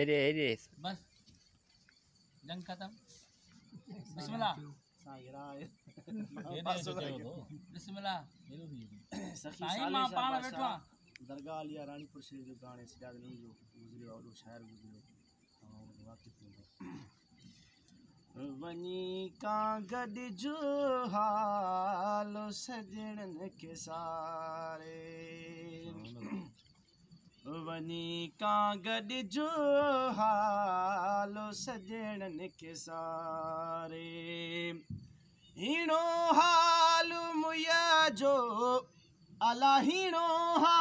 array array बस जंग खत्म बिस्मिल्लाह बिस्मिल्लाह सही मां पाला बैठवा दरगाह लिया रानीपुर से जो गाने से याद नहीं जो गुजरे और शहर गुजरे और वाकिफ नहीं वनी का गड जो हाल सजन के सारे वञी कां गॾिजो हालो सजणनि खे सारे हीणो हा लूमया जो अला हीणो हा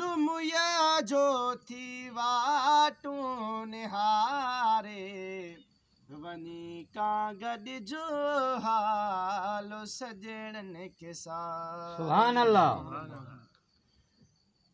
लूमया जो थी वा टू निहार रे गॾिजो हालो सजणनि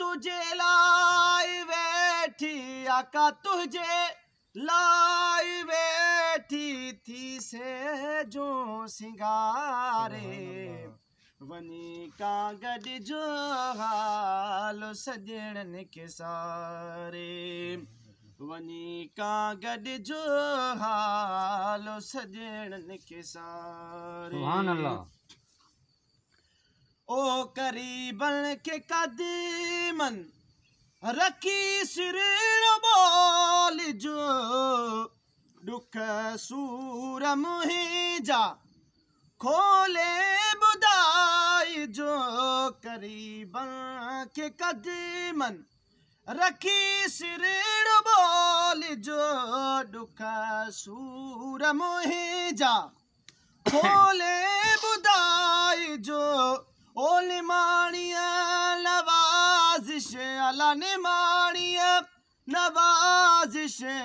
तुझे लाई बैठी आका तुझे लाई बैठी थी से जो सिंगारे वनी का गड जो हाल सजन के सारे वनी का गड जो हाल सजन के सारे ओ करीबन के कदीमन रखी सिर बोल जो दुख सूर जा खोले बुदाई जो करीब के कदीमन रखी सिर बोल जो दुख सूर जा खोले ओ निमाणी नवाज़िशे अलमाणि शे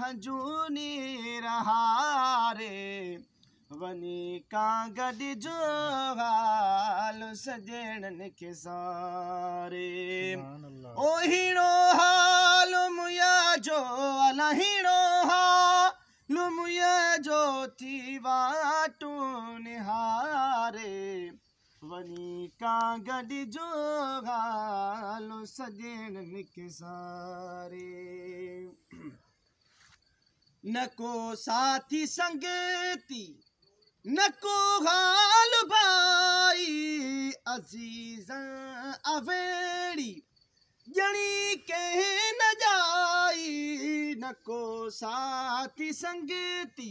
हजूनी रहार रे वनी का गॾ जो लेड़ के से ओ हम या जो अलो हा लुम या जो थी वे निकसारे न को साथी संगती न को हाल भाई अज़ीज़ अवेड़ी ॼणी कंहिं न जाई न को साथी संगती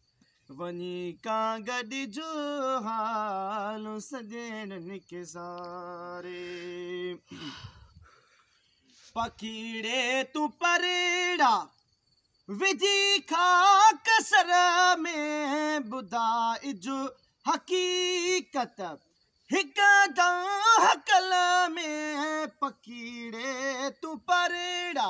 वनी का गड जो हाल सजेन निके सारे पकीड़े तू परेड़ा विजी खा कसर में बुदा इज हकीकत हिक दा हकल में पकीड़े तू परेड़ा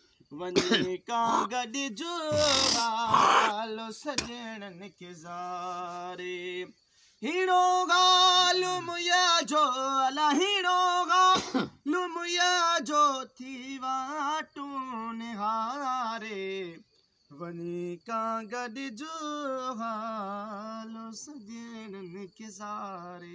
वन जो लाल सॼनि खे सारे हीरो जो ला हीरो ग लुमया जो थी वे वन का गॾु लो सॼनि खे सारे